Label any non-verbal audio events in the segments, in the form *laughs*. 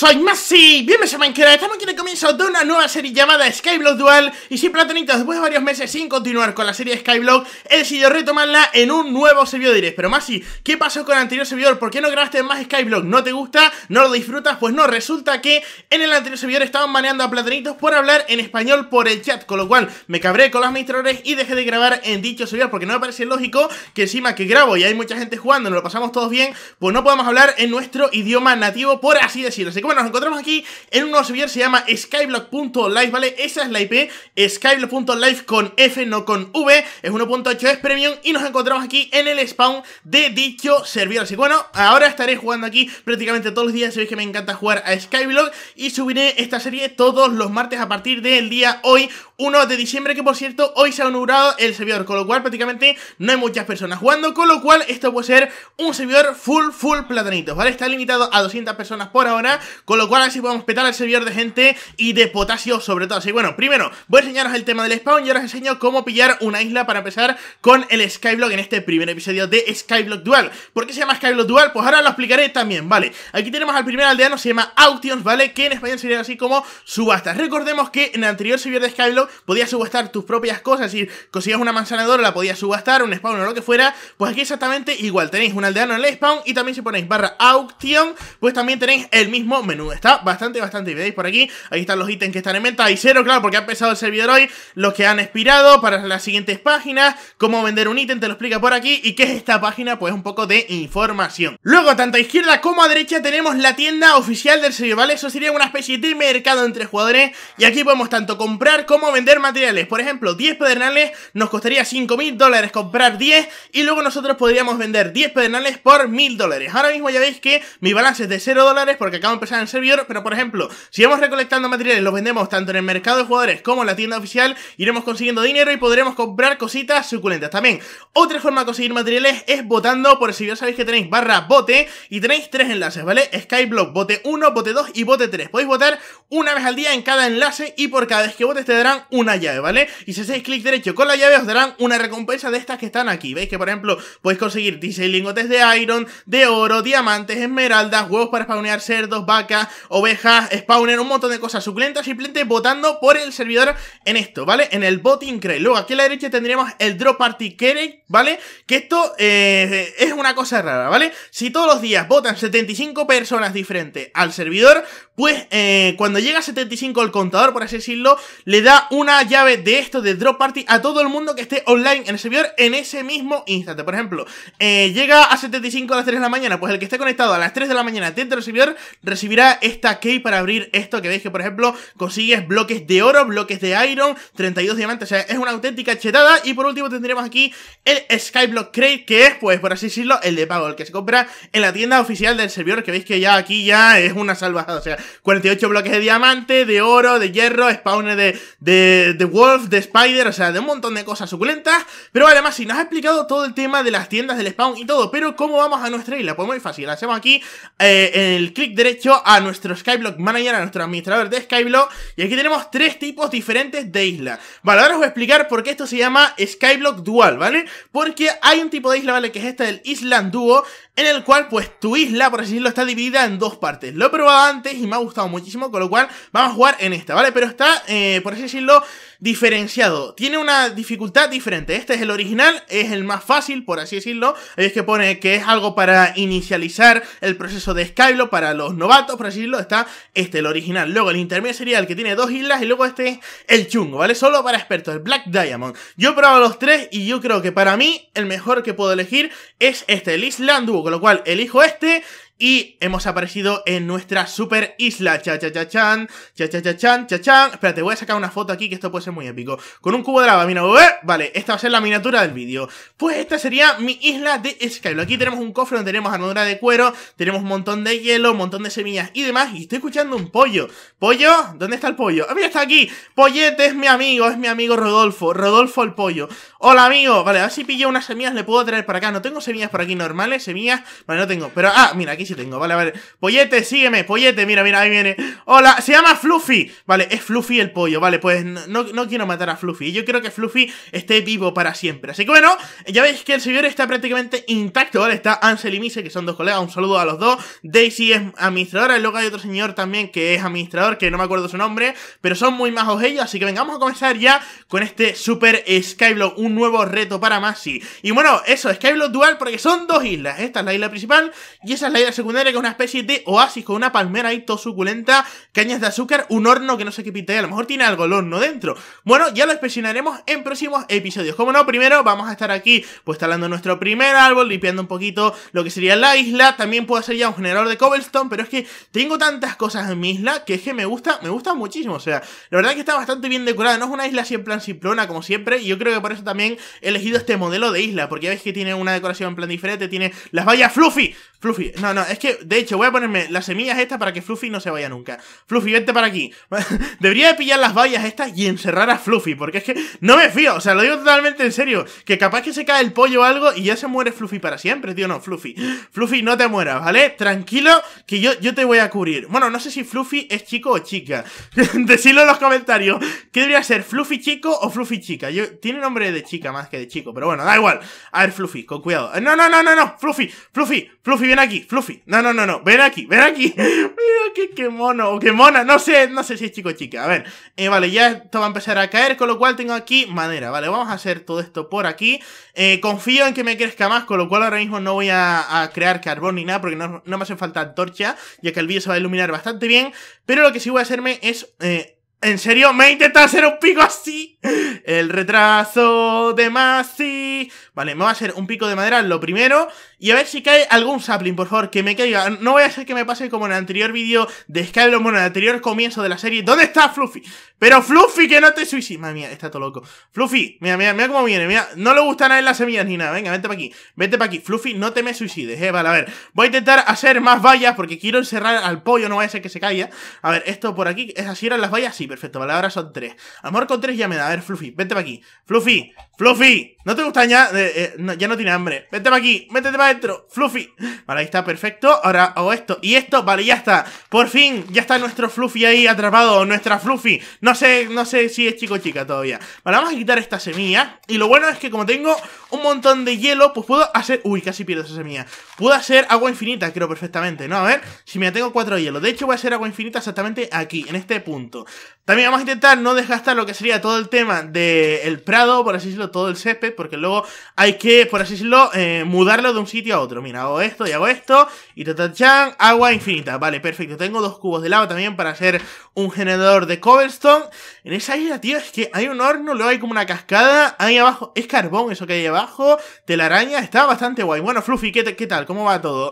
soy Masi, bienvenidos a Minecraft, estamos aquí en el comienzo de una nueva serie llamada Skyblock Dual Y si platonitos, después de varios meses sin continuar con la serie Skyblock, he decidido retomarla en un nuevo servidor direct Pero Masi, ¿qué pasó con el anterior servidor? ¿Por qué no grabaste más Skyblock? ¿No te gusta? ¿No lo disfrutas? Pues no, resulta que en el anterior servidor estaban maneando a platonitos por hablar en español por el chat Con lo cual me cabré con los administradores y dejé de grabar en dicho servidor Porque no me parece lógico que encima que grabo y hay mucha gente jugando, nos lo pasamos todos bien Pues no podamos hablar en nuestro idioma nativo, por así decirlo bueno, nos encontramos aquí en un nuevo servidor, se llama skyblock.live, ¿vale? Esa es la IP, skyblock.live con F, no con V, es 1.8, es premium y nos encontramos aquí en el spawn de dicho servidor. Así que bueno, ahora estaré jugando aquí prácticamente todos los días, sabéis que me encanta jugar a skyblock y subiré esta serie todos los martes a partir del día hoy, 1 de diciembre que por cierto hoy se ha inaugurado el servidor Con lo cual prácticamente no hay muchas personas jugando Con lo cual esto puede ser un servidor full full platanitos, ¿vale? Está limitado a 200 personas por ahora Con lo cual así podemos petar el servidor de gente y de potasio sobre todo Así bueno, primero voy a enseñaros el tema del spawn y ahora os enseño cómo pillar una isla para empezar con el Skyblock en este primer episodio de Skyblock Dual ¿Por qué se llama Skyblock Dual? Pues ahora lo explicaré también, ¿vale? Aquí tenemos al primer aldeano, se llama Auctions, ¿vale? Que en español sería así como subastas Recordemos que en el anterior servidor de Skyblock podías subastar tus propias cosas, y conseguías una manzana de oro, la podías subastar, un spawn o lo que fuera, pues aquí exactamente igual, tenéis un aldeano en el spawn y también si ponéis barra auction, pues también tenéis el mismo menú, está bastante, bastante, veis por aquí, ahí están los ítems que están en venta, y cero, claro, porque ha empezado el servidor hoy, los que han expirado para las siguientes páginas, cómo vender un ítem, te lo explica por aquí, y qué es esta página, pues un poco de información. Luego, tanto a izquierda como a derecha tenemos la tienda oficial del servidor, ¿vale? Eso sería una especie de mercado entre jugadores, y aquí podemos tanto comprar como vender vender materiales. Por ejemplo, 10 pedernales nos costaría 5.000 dólares comprar 10 y luego nosotros podríamos vender 10 pedernales por 1.000 dólares. Ahora mismo ya veis que mi balance es de 0 dólares porque acabo de empezar el servidor, pero por ejemplo, si vamos recolectando materiales, los vendemos tanto en el mercado de jugadores como en la tienda oficial, iremos consiguiendo dinero y podremos comprar cositas suculentas. También, otra forma de conseguir materiales es votando por si ya sabéis que tenéis barra bote y tenéis tres enlaces, ¿vale? Skyblock, bote 1, bote 2 y bote 3. Podéis votar una vez al día en cada enlace y por cada vez que votes te darán una llave, ¿vale? Y si hacéis clic derecho con la llave os darán una recompensa de estas que están aquí. Veis que, por ejemplo, podéis conseguir 16 lingotes de iron, de oro, diamantes, esmeraldas, huevos para spawnear cerdos, vacas, ovejas, spawner, un montón de cosas suculentas, simplemente votando por el servidor en esto, ¿vale? En el voting crate. Luego aquí a la derecha tendríamos el drop party crate, ¿vale? Que esto eh, es una cosa rara, ¿vale? Si todos los días votan 75 personas diferentes al servidor, pues eh, cuando llega a 75 el contador, por así decirlo, le da una llave de esto, de Drop Party, a todo el mundo que esté online en el servidor en ese mismo instante. Por ejemplo, eh, llega a 75 a las 3 de la mañana, pues el que esté conectado a las 3 de la mañana dentro del servidor recibirá esta key para abrir esto que veis que, por ejemplo, consigues bloques de oro, bloques de iron, 32 diamantes, o sea, es una auténtica chetada. Y por último tendremos aquí el Skyblock Crate, que es, pues, por así decirlo, el de pago, el que se compra en la tienda oficial del servidor, que veis que ya aquí ya es una salvajada, o sea, 48 bloques de diamante, de oro, de hierro, spawner de de, Wolf, de Spider, o sea, de un montón de cosas suculentas. Pero vale, más si nos ha explicado todo el tema de las tiendas del spawn y todo. Pero ¿cómo vamos a nuestra isla? Pues muy fácil, hacemos aquí eh, el clic derecho a nuestro Skyblock Manager, a nuestro administrador de Skyblock. Y aquí tenemos tres tipos diferentes de isla. Vale, ahora os voy a explicar por qué esto se llama Skyblock Dual, ¿vale? Porque hay un tipo de isla, ¿vale? Que es esta del Island Duo, en el cual pues tu isla, por así decirlo, está dividida en dos partes. Lo he probado antes y me ha gustado muchísimo, con lo cual vamos a jugar en esta, ¿vale? Pero está, eh, por así decirlo, diferenciado. Tiene una dificultad diferente. Este es el original, es el más fácil, por así decirlo. Es que pone que es algo para inicializar el proceso de Skylo para los novatos, por así decirlo. Está este, el original. Luego el intermedio sería el que tiene dos islas y luego este es el chungo, ¿vale? Solo para expertos, el Black Diamond. Yo he probado los tres y yo creo que para mí el mejor que puedo elegir es este, el Island con lo cual elijo este y hemos aparecido en nuestra super isla. Cha cha cha chan, cha cha cha chan, cha chan. Espérate, voy a sacar una foto aquí que esto puede ser muy épico. Con un cubo de lava, mira, eh, vale, esta va a ser la miniatura del vídeo. Pues esta sería mi isla de Skylo. Aquí tenemos un cofre donde tenemos armadura de cuero, tenemos un montón de hielo, un montón de semillas y demás. Y estoy escuchando un pollo. ¿Pollo? ¿Dónde está el pollo? Ah, mira, está aquí. Pollete es mi amigo, es mi amigo Rodolfo. Rodolfo el pollo. Hola, amigo. Vale, a ver si pillo unas semillas, le puedo traer para acá. No tengo semillas por aquí normales, semillas. Vale, no tengo. Pero, ah, mira, aquí sí tengo. Vale, vale. Pollete, sígueme, pollete. Mira, mira, ahí viene. Hola, se llama Fluffy. Vale, es Fluffy el pollo. Vale, pues no, no quiero matar a Fluffy. Yo quiero que Fluffy esté vivo para siempre. Así que bueno, ya veis que el señor está prácticamente intacto, ¿vale? Está Ansel y Mise, que son dos colegas. Un saludo a los dos. Daisy es administradora. Y luego hay otro señor también que es administrador, que no me acuerdo su nombre. Pero son muy majos ellos. Así que vengamos a comenzar ya con este Super Skyblock nuevo reto para Masi. Y bueno, eso, es Skyblock Dual, porque son dos islas. Esta es la isla principal y esa es la isla secundaria, que es una especie de oasis con una palmera ahí todo suculenta, cañas de azúcar, un horno que no sé qué pinta. A lo mejor tiene algo el horno dentro. Bueno, ya lo expresionaremos en próximos episodios. Como no, primero vamos a estar aquí, pues talando nuestro primer árbol, limpiando un poquito lo que sería la isla. También puedo hacer ya un generador de cobblestone, pero es que tengo tantas cosas en mi isla que es que me gusta, me gusta muchísimo. O sea, la verdad que está bastante bien decorada. No es una isla Siempre en como siempre, y yo creo que por eso también elegido este modelo de isla, porque ya ves que tiene una decoración en plan diferente, tiene las vallas fluffy, Fluffy, no, no, es que, de hecho, voy a ponerme las semillas estas para que Fluffy no se vaya nunca. Fluffy, vente para aquí. *laughs* Debería de pillar las vallas estas y encerrar a Fluffy, porque es que no me fío, o sea, lo digo totalmente en serio. Que capaz que se cae el pollo o algo y ya se muere Fluffy para siempre, tío, no, Fluffy. Fluffy, no te mueras, ¿vale? Tranquilo, que yo, yo te voy a cubrir. Bueno, no sé si Fluffy es chico o chica. *laughs* Decidlo en los comentarios. ¿Qué debería ser, Fluffy chico o Fluffy chica? Yo, tiene nombre de chica más que de chico, pero bueno, da igual. A ver, Fluffy, con cuidado. No, no, no, no, no, Fluffy, Fluffy, Fluffy ven aquí, Fluffy. No, no, no, no, ven aquí, ven aquí. *laughs* Mira qué mono, o qué mona, no sé, no sé si es chico o chica. A ver, eh, vale, ya esto va a empezar a caer, con lo cual tengo aquí madera. Vale, vamos a hacer todo esto por aquí. Eh, confío en que me crezca más, con lo cual ahora mismo no voy a, crear carbón ni nada, porque no, me hace falta antorcha, ya que el vídeo se va a iluminar bastante bien. Pero lo que sí voy a hacerme es... Eh, ¿En serio? ¿Me he intentado hacer un pico así? El retraso de Masi. Vale, me va a hacer un pico de madera, lo primero. Y a ver si cae algún sapling, por favor, que me caiga. No voy a hacer que me pase como en el anterior vídeo de Skyrim, bueno, en el anterior comienzo de la serie. ¿Dónde está Fluffy? Pero Fluffy, que no te suicides. Madre mía, está todo loco. Fluffy, mira, mira, mira cómo viene. Mira, no le gustan a él las semillas ni nada. Venga, vente para aquí. Vente para aquí. Fluffy, no te me suicides, eh. Vale, a ver. Voy a intentar hacer más vallas porque quiero encerrar al pollo, no va a ser que se caiga. A ver, esto por aquí. ¿Es así eran las vallas? Sí, perfecto. Vale, ahora son tres. Amor con tres ya me da. A ver, Fluffy, vente para aquí. Fluffy, Fluffy, no te gusta ya, eh, ya no tiene hambre. Vete aquí, métete para adentro, Fluffy. Vale, ahí está, perfecto. Ahora hago esto y esto, vale, ya está. Por fin, ya está nuestro Fluffy ahí atrapado, nuestra Fluffy. No sé, no sé si es chico o chica todavía. Vale, vamos a quitar esta semilla. Y lo bueno es que como tengo un montón de hielo, pues puedo hacer... Uy, casi pierdo esa semilla. Puedo hacer agua infinita, creo perfectamente, ¿no? A ver, si me tengo cuatro hielos De hecho, voy a hacer agua infinita exactamente aquí, en este punto. También vamos a intentar no desgastar lo que sería todo el tema del prado, por así decirlo, todo el césped, porque luego hay que, por así decirlo, eh, mudarlo de un sitio a otro. Mira, hago esto y hago esto, y chan agua infinita. Vale, perfecto. Tengo dos cubos de lava también para hacer un generador de cobblestone. En esa isla, tío, es que hay un horno, luego hay como una cascada, ahí abajo es carbón eso que hay abajo, araña, está bastante guay. Bueno, Fluffy, ¿qué, tal? ¿Cómo va todo?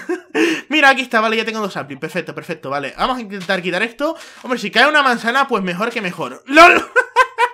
*laughs* Mira, aquí está, vale, ya tengo dos saplings, perfecto, perfecto, vale. Vamos a intentar quitar esto. Hombre, si cae una sana pues mejor que mejor. ¡Lol!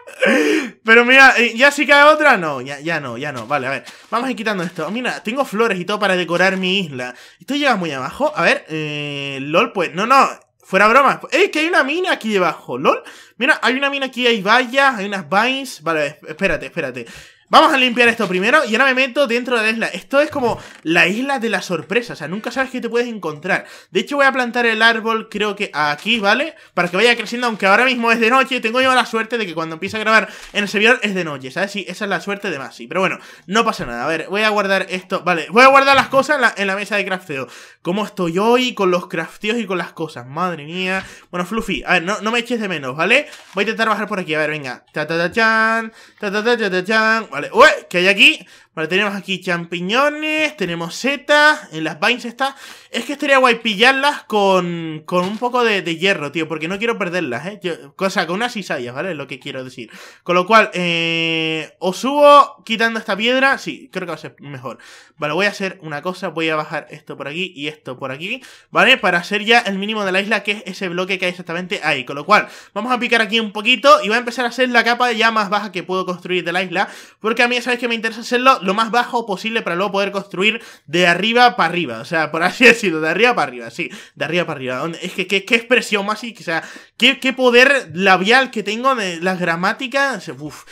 *laughs* Pero mira, eh, ya si cae otra, no, ya, ya no, ya no. Vale, a ver, vamos a ir quitando esto. Mira, tengo flores y todo para decorar mi isla. Esto llega muy abajo. A ver, eh, LOL, pues, no, no, fuera broma. Es que hay una mina aquí debajo! ¿LOL? Mira, hay una mina aquí, hay vallas, hay unas vines. Vale, espérate, espérate. Vamos a limpiar esto primero y ahora me meto dentro de la isla. Esto es como la isla de la sorpresa, o sea, nunca sabes qué te puedes encontrar. De hecho, voy a plantar el árbol, creo que aquí, ¿vale? Para que vaya creciendo, aunque ahora mismo es de noche. Tengo yo la suerte de que cuando empiece a grabar en el servidor es de noche, ¿sabes? Sí, esa es la suerte de Masi. Pero bueno, no pasa nada. A ver, voy a guardar esto, ¿vale? Voy a guardar las cosas en la, mesa de crafteo. ¿Cómo estoy hoy con los crafteos y con las cosas? Madre mía. Bueno, Fluffy, a ver, no, me eches de menos, ¿vale? Voy a intentar bajar por aquí, a ver, venga. Ta ta ta chan, ta ta ta ta Vale, ¿qué hay aquí? tenemos aquí champiñones, tenemos setas, en las vines está. Es que estaría guay pillarlas con, con un poco de, hierro, tío, porque no quiero perderlas, ¿eh? cosa, con unas cizallas, ¿vale? Es lo que quiero decir. Con lo cual, eh, os subo quitando esta piedra, sí, creo que va a ser mejor. Vale, voy a hacer una cosa, voy a bajar esto por aquí y esto por aquí, ¿vale? Para hacer ya el mínimo de la isla, que es ese bloque que hay exactamente ahí. Con lo cual, vamos a picar aquí un poquito y voy a empezar a hacer la capa ya más baja que puedo construir de la isla, porque a mí, sabes que me interesa hacerlo? lo más bajo posible para luego poder construir de arriba para arriba. O sea, por así *laughs* decirlo, de arriba para arriba, sí, de arriba para arriba. Es que qué, qué expresión más y, o sea, qué, poder labial que tengo de las gramáticas. Uf,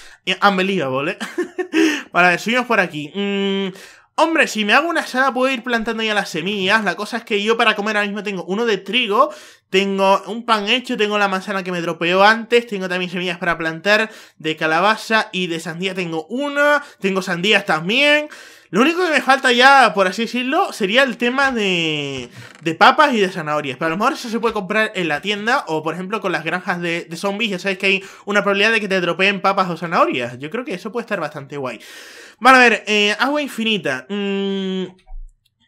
unbelievable, ¿eh? *laughs* vale, subimos por aquí. Mm, hombre, si me hago una sala puedo ir plantando ya las semillas. La cosa es que yo para comer ahora mismo tengo uno de trigo, tengo un pan hecho, tengo la manzana que me dropeó antes, tengo también semillas para plantar de calabaza y de sandía tengo una, tengo sandías también. Lo único que me falta ya, por así decirlo, sería el tema de, de papas y de zanahorias. Pero a lo mejor eso se puede comprar en la tienda o, por ejemplo, con las granjas de, de zombies. Ya sabes que hay una probabilidad de que te dropeen papas o zanahorias. Yo creo que eso puede estar bastante guay. Van a ver, eh, agua infinita. Mmm...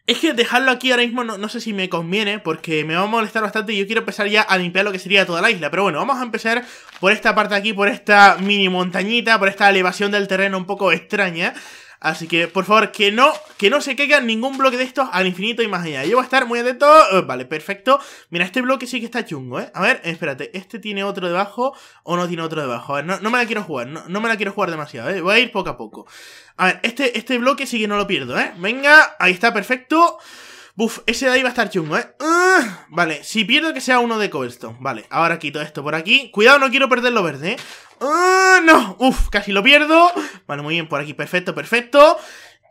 Es que dejarlo aquí ahora mismo no, sé si me conviene porque me va a molestar bastante y yo quiero empezar ya a limpiar lo que sería toda la isla. Pero bueno, vamos a empezar por esta parte aquí, por esta mini montañita, por esta elevación del terreno un poco extraña. Así que, por favor, que no, que no se caiga ningún bloque de estos al infinito y más allá. Yo voy a estar muy atento. Eh, vale, perfecto. Mira, este bloque sí que está chungo, ¿eh? A ver, espérate. ¿Este tiene otro debajo o no tiene otro debajo? A ver, no, no me la quiero jugar. No, no, me la quiero jugar demasiado, ¿eh? Voy a ir poco a poco. A ver, este, este bloque sí que no lo pierdo, ¿eh? Venga, ahí está, perfecto. Buf, ese de ahí va a estar chungo, ¿eh? Ah, vale, si pierdo que sea uno de cobblestone. Vale, ahora quito esto por aquí. Cuidado, no quiero perder lo verde, ¿eh? Ah, no, uf, casi lo pierdo. Vale, muy bien, por aquí, perfecto, perfecto.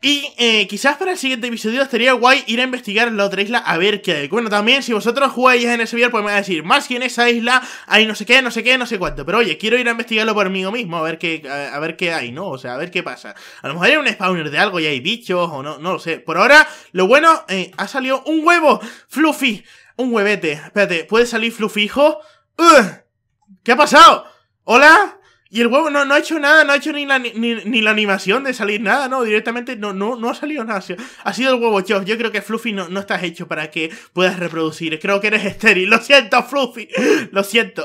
Y eh, quizás para el siguiente episodio estaría guay ir a investigar la otra isla a ver qué hay. Bueno, también si vosotros jugáis en ese video, pues me vais a decir, más que en esa isla hay no sé qué, no sé qué, no sé cuánto. Pero oye, quiero ir a investigarlo por mí mismo, a ver qué, a, ver qué hay, ¿no? O sea, a ver qué pasa. A lo mejor hay un spawner de algo y hay bichos o no, no lo sé. Por ahora, lo bueno, eh, ha salido un huevo, Fluffy, un huevete. Espérate, ¿puede salir Fluffy, hijo? ¿Qué ha pasado? ¿Hola? Y el huevo no, no ha hecho nada, no ha hecho ni la, ni, ni la animación de salir nada, no, directamente no, no, no ha salido nada. Ha sido el huevo, chop. Yo creo que Fluffy no, no estás hecho para que puedas reproducir. Creo que eres estéril. Lo siento, Fluffy. Lo siento.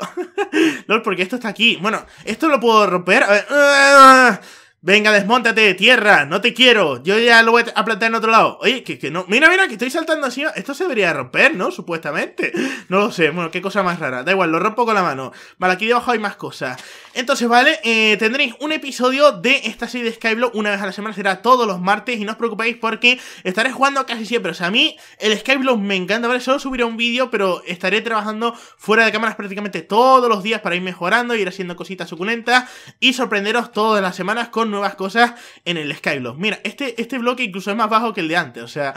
No, *laughs* porque esto está aquí. Bueno, esto lo puedo romper. A ver. Venga, desmontate de tierra, no te quiero. Yo ya lo voy a plantar en otro lado. Oye, que, no. Mira, mira, que estoy saltando así. Esto se debería romper, ¿no? Supuestamente. No lo sé. Bueno, qué cosa más rara. Da igual, lo rompo con la mano. Vale, aquí debajo hay más cosas. Entonces, ¿vale? Eh, tendréis un episodio de esta serie de Skyblock una vez a la semana. Será todos los martes. Y no os preocupéis porque estaré jugando casi siempre. O sea, a mí el Skyblock me encanta, ¿vale? Solo subiré un vídeo, pero estaré trabajando fuera de cámaras prácticamente todos los días para ir mejorando, ir haciendo cositas suculentas y sorprenderos todas las semanas con nuevas cosas en el Skyblock. Mira, este, este bloque incluso es más bajo que el de antes, o sea,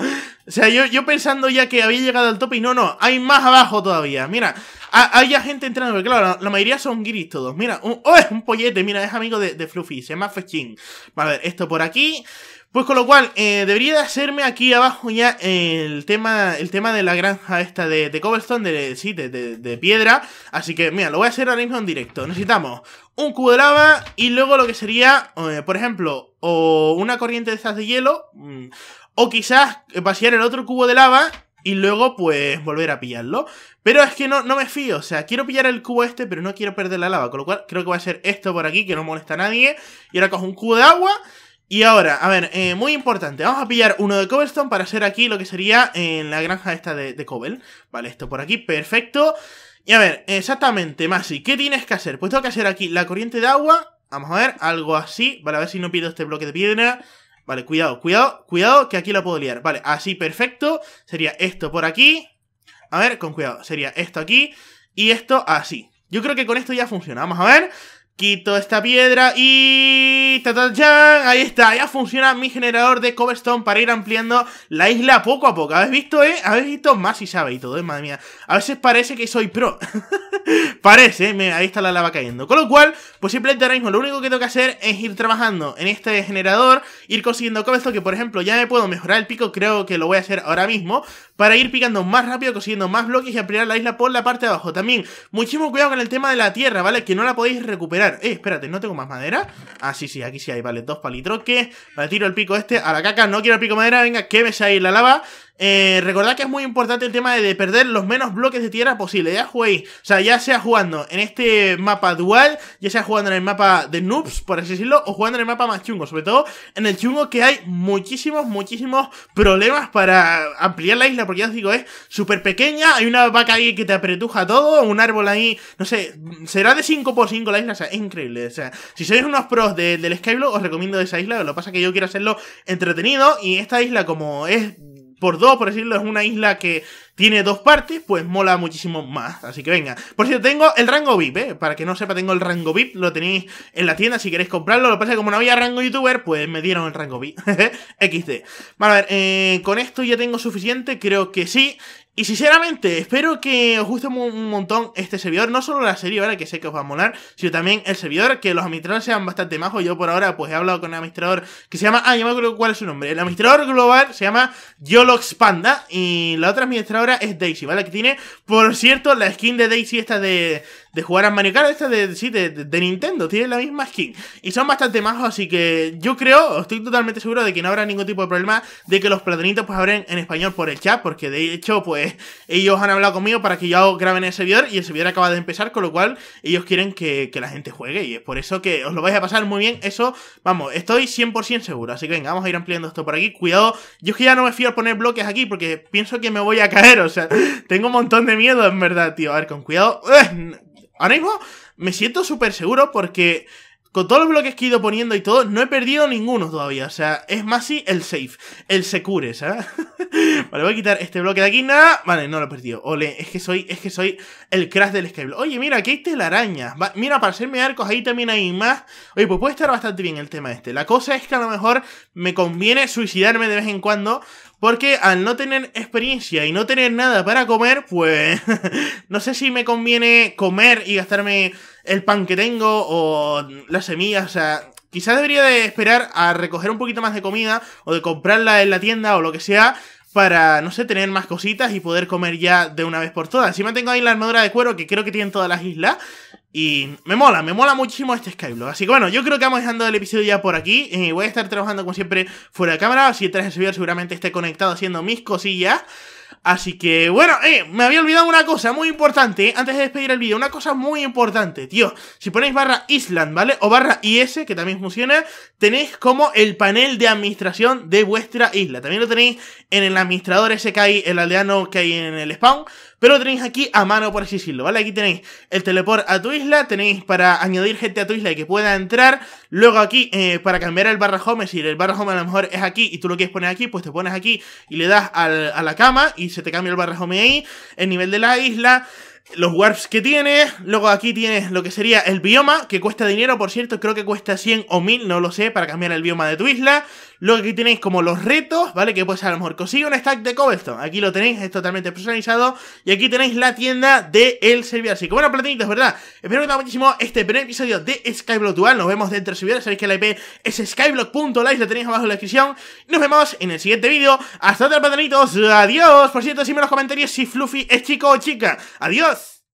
o sea yo, yo pensando ya que había llegado al tope y no, no, hay más abajo todavía. Mira, hay gente entrando, claro, la, mayoría son gris todos. Mira, un, oh, es un pollete, mira, es amigo de, Fluffy, se llama Fechín. A ver, esto por aquí. Pues con lo cual, eh, debería hacerme aquí abajo ya el tema, el tema de la granja esta de, de cobblestone, de, sí, de, piedra. Así que, mira, lo voy a hacer ahora mismo en directo. Necesitamos un cubo de lava y luego lo que sería, eh, por ejemplo, o una corriente de esas de hielo, mm, o quizás vaciar el otro cubo de lava y luego pues volver a pillarlo. Pero es que no, no me fío, o sea, quiero pillar el cubo este, pero no quiero perder la lava. Con lo cual, creo que voy a hacer esto por aquí, que no molesta a nadie. Y ahora cojo un cubo de agua... Y ahora, a ver, eh, muy importante, vamos a pillar uno de cobblestone para hacer aquí lo que sería en eh, la granja esta de, de Vale, esto por aquí, perfecto. Y a ver, exactamente, Masi, ¿qué tienes que hacer? Pues tengo que hacer aquí la corriente de agua, vamos a ver, algo así, vale, a ver si no pido este bloque de piedra. Vale, cuidado, cuidado, cuidado, que aquí la puedo liar. Vale, así, perfecto, sería esto por aquí, a ver, con cuidado, sería esto aquí y esto así. Yo creo que con esto ya funciona, vamos a ver... Quito esta piedra y... ¡Tatachán! Ahí está, ya funciona mi generador de cobblestone para ir ampliando la isla poco a poco. ¿Habéis visto, eh? ¿Habéis visto? Más y sabe y todo, eh? madre mía. A veces parece que soy pro. *laughs* parece, ¿eh? ahí está la lava cayendo. Con lo cual, pues simplemente ahora mismo lo único que tengo que hacer es ir trabajando en este generador, ir consiguiendo cobblestone, que por ejemplo ya me puedo mejorar el pico, creo que lo voy a hacer ahora mismo, para ir picando más rápido, consiguiendo más bloques y ampliar la isla por la parte de abajo. También, muchísimo cuidado con el tema de la tierra, ¿vale? Que no la podéis recuperar. Eh, espérate, no tengo más madera. Ah, sí, sí, aquí sí hay, vale, dos palitroques. Vale, tiro el pico este a la caca. No quiero el pico madera, venga, quémese ahí la lava. Eh, recordad que es muy importante el tema de, perder los menos bloques de tierra posible. Ya juguéis, o sea, ya sea jugando en este mapa dual, ya sea jugando en el mapa de noobs, por así decirlo, o jugando en el mapa más chungo. Sobre todo en el chungo que hay muchísimos, muchísimos problemas para ampliar la isla, porque ya os digo, es súper pequeña. Hay una vaca ahí que te apretuja todo, un árbol ahí, no sé, será de 5x5 la isla, o sea, es increíble. O sea, si sois unos pros de, del Skyblock, os recomiendo esa isla. Lo que pasa es que yo quiero hacerlo entretenido y esta isla, como es por dos, por decirlo, es una isla que tiene dos partes, pues mola muchísimo más. Así que venga. Por cierto, tengo el rango VIP, ¿eh? Para que no sepa, tengo el rango VIP, lo tenéis en la tienda si queréis comprarlo. Lo que pasa es que como no había rango youtuber, pues me dieron el rango VIP. *laughs* XD. Vale, a ver, eh, con esto ya tengo suficiente, creo que sí. Y sinceramente, espero que os guste un montón este servidor, no solo la serie ¿vale? que sé que os va a molar, sino también el servidor, que los administradores sean bastante majos. Yo por ahora pues he hablado con un administrador que se llama, ah, yo me acuerdo cuál es su nombre. El administrador global se llama Yolox Panda y la otra administradora es Daisy, ¿vale? Que tiene, por cierto, la skin de Daisy esta de, de jugar a Mario Kart, esta de, sí, de, Nintendo, tiene la misma skin. Y son bastante majos, así que yo creo, estoy totalmente seguro de que no habrá ningún tipo de problema de que los platanitos pues abren en español por el chat, porque de hecho pues ellos han hablado conmigo para que yo en el servidor y el servidor acaba de empezar, con lo cual ellos quieren que, que la gente juegue y es por eso que os lo vais a pasar muy bien, eso, vamos, estoy 100% seguro, así que venga, vamos a ir ampliando esto por aquí, cuidado, yo es que ya no me fío al poner bloques aquí porque pienso que me voy a caer, o sea, tengo un montón de miedo en verdad, tío, a ver, con cuidado, ahora mismo me siento súper seguro porque con todos los bloques que he ido poniendo y todo, no he perdido ninguno todavía. O sea, es más si el safe, el secure, ¿sabes? *laughs* vale, voy a quitar este bloque de aquí, nada. Vale, no lo he perdido. Ole, es que soy, es que soy el crash del Skyblock. Oye, mira, aquí hay la araña. mira, para hacerme arcos ahí también hay más. Oye, pues puede estar bastante bien el tema este. La cosa es que a lo mejor me conviene suicidarme de vez en cuando porque al no tener experiencia y no tener nada para comer, pues *laughs* no sé si me conviene comer y gastarme el pan que tengo o las semillas. O sea, quizás debería de esperar a recoger un poquito más de comida o de comprarla en la tienda o lo que sea para, no sé, tener más cositas y poder comer ya de una vez por todas. me tengo ahí la armadura de cuero que creo que tienen todas las islas. Y me mola, me mola muchísimo este Skyblock. Así que bueno, yo creo que vamos dejando el episodio ya por aquí. Eh, voy a estar trabajando como siempre fuera de cámara. Si tras el servidor, seguramente esté conectado haciendo mis cosillas. Así que, bueno, eh, me había olvidado una cosa muy importante, eh, antes de despedir el vídeo, una cosa muy importante, tío. Si ponéis barra Island, ¿vale? O barra IS, que también funciona, tenéis como el panel de administración de vuestra isla. También lo tenéis en el administrador ese que hay, el aldeano que hay en el spawn, pero tenéis aquí a mano, por así decirlo, ¿vale? Aquí tenéis el teleport a tu isla, tenéis para añadir gente a tu isla y que pueda entrar. Luego aquí, eh, para cambiar el barra home, si el barra home a lo mejor es aquí y tú lo quieres poner aquí, pues te pones aquí y le das al, a la cama y se te cambia el barra home ahí. El nivel de la isla los warps que tienes luego aquí tienes lo que sería el bioma, que cuesta dinero, por cierto, creo que cuesta 100 o 1000, no lo sé, para cambiar el bioma de tu isla. Luego aquí tenéis como los retos, ¿vale? Que pues a lo mejor consigue un stack de cobblestone. Aquí lo tenéis, es totalmente personalizado. Y aquí tenéis la tienda de el servidor. Así que bueno, platinitos, ¿verdad? Espero que os haya muchísimo este primer episodio de Skyblock Dual. Nos vemos dentro si servidor. Sabéis que la IP es skyblock.live, lo tenéis abajo en la descripción. Y Nos vemos en el siguiente vídeo. Hasta otra, platinitos. Adiós. Por cierto, si en los comentarios si Fluffy es chico o chica. Adiós.